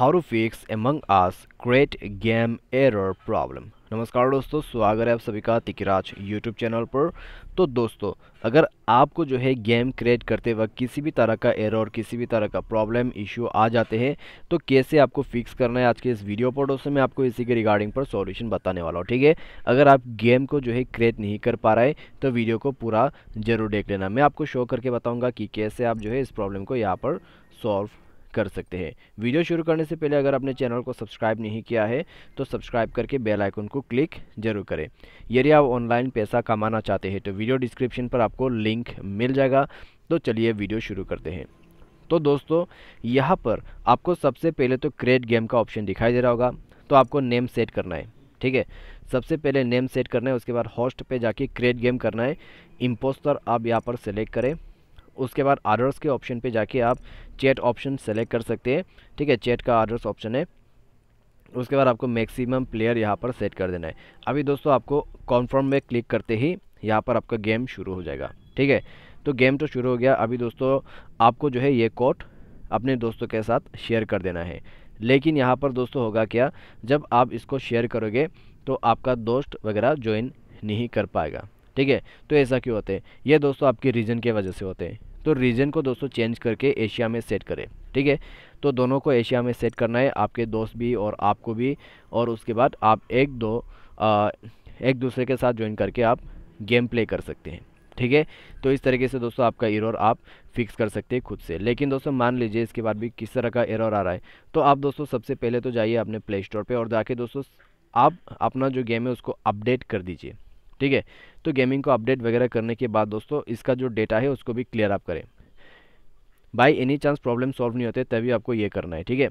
how to fix among us great game error problem नमस्कार दोस्तों स्वागत है आप सभी का तिकराज यूट्यूब चैनल पर तो दोस्तों अगर आपको जो है गेम क्रिएट करते वक्त किसी भी तरह का एरर किसी भी तरह का प्रॉब्लम इश्यू आ जाते हैं तो कैसे आपको फिक्स करना है आज के इस वीडियो पर दोस्तों मैं आपको इसी के रिगार्डिंग पर सॉल्यूशन बताने वाला हूँ ठीक है अगर आप गेम को जो है क्रिएट नहीं कर पा रहे तो वीडियो को पूरा जरूर देख लेना मैं आपको शो करके बताऊँगा कि कैसे आप जो है इस प्रॉब्लम को यहाँ पर सॉल्व कर सकते हैं वीडियो शुरू करने से पहले अगर आपने चैनल को सब्सक्राइब नहीं किया है तो सब्सक्राइब करके बेल आइकन को क्लिक जरूर करें यदि आप ऑनलाइन पैसा कमाना चाहते हैं तो वीडियो डिस्क्रिप्शन पर आपको लिंक मिल जाएगा तो चलिए वीडियो शुरू करते हैं तो दोस्तों यहाँ पर आपको सबसे पहले तो क्रेड गेम का ऑप्शन दिखाई दे रहा होगा तो आपको नेम सेट करना है ठीक है सबसे पहले नेम सेट करना है उसके बाद हॉस्ट पे जाके क्रिएट गेम करना है इम्पोस्टर आप यहाँ पर सेलेक्ट करें उसके बाद आर्डर्स के ऑप्शन पे जाके आप चैट ऑप्शन सेलेक्ट कर सकते हैं ठीक है चैट का आर्डर्स ऑप्शन है उसके बाद आपको मैक्सिमम प्लेयर यहाँ पर सेट कर देना है अभी दोस्तों आपको कॉन्फर्म में क्लिक करते ही यहाँ पर आपका गेम शुरू हो जाएगा ठीक है तो गेम तो शुरू हो गया अभी दोस्तों आपको जो है ये कोट अपने दोस्तों के साथ शेयर कर देना है लेकिन यहाँ पर दोस्तों होगा क्या जब आप इसको शेयर करोगे तो आपका दोस्त वगैरह ज्वाइन नहीं कर पाएगा ठीक है तो ऐसा क्यों होते हैं ये दोस्तों आपके रीजन के वजह से होते हैं तो रीजन को दोस्तों चेंज करके एशिया में सेट करें ठीक है तो दोनों को एशिया में सेट करना है आपके दोस्त भी और आपको भी और उसके बाद आप एक दो आ, एक दूसरे के साथ ज्वाइन करके आप गेम प्ले कर सकते हैं ठीक है तो इस तरीके से दोस्तों आपका एरर आप फिक्स कर सकते हैं खुद से लेकिन दोस्तों मान लीजिए इसके बाद भी किस तरह का एरर आ रहा है तो आप दोस्तों सबसे पहले तो जाइए अपने प्ले स्टोर पर और जाके दोस्तों आप अपना जो गेम है उसको अपडेट कर दीजिए ठीक है तो गेमिंग को अपडेट वगैरह करने के बाद दोस्तों इसका जो डेटा है उसको भी क्लियर आप करें by any chance problem solve नहीं होते तभी आपको ये करना है ठीक है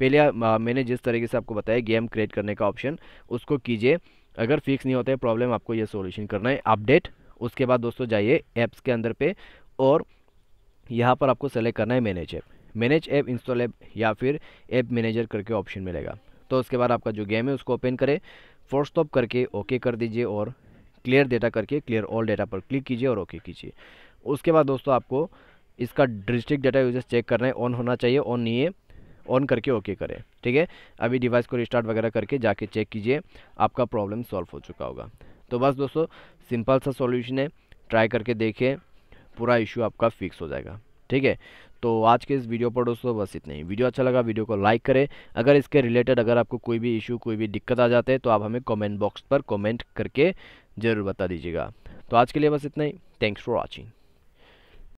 पहले मैंने जिस तरीके से आपको बताया गेम क्रिएट करने का ऑप्शन उसको कीजिए अगर फिक्स नहीं होता है प्रॉब्लम आपको ये सोल्यूशन करना है अपडेट उसके बाद दोस्तों जाइए ऐप्स के अंदर पे और यहाँ पर आपको सेलेक्ट करना है manage app manage app install app या फिर ऐप मैनेजर करके ऑप्शन मिलेगा तो उसके बाद आपका जो गेम है उसको ओपन करें फोर्स स्टॉप करके ओके कर दीजिए और क्लियर डेटा करके क्लियर ऑल डेटा पर क्लिक कीजिए और ओके कीजिए उसके बाद दोस्तों आपको इसका डिस्ट्रिक्ट डेटा यूजेस चेक करना है ऑन होना चाहिए ऑन नहीं है ऑन करके ओके करें ठीक है अभी डिवाइस को रिस्टार्ट वगैरह करके जाके चेक कीजिए आपका प्रॉब्लम सॉल्व हो चुका होगा तो बस दोस्तों सिंपल सा सॉल्यूशन है ट्राई करके देखें पूरा इशू आपका फिक्स हो जाएगा ठीक है तो आज के इस वीडियो पर दोस्तों बस इतना ही वीडियो अच्छा लगा वीडियो को लाइक करें अगर इसके रिलेटेड अगर आपको कोई भी इशू कोई भी दिक्कत आ जाते हैं तो आप हमें कमेंट बॉक्स पर कमेंट करके ज़रूर बता दीजिएगा तो आज के लिए बस इतना ही थैंक्स फॉर वॉचिंग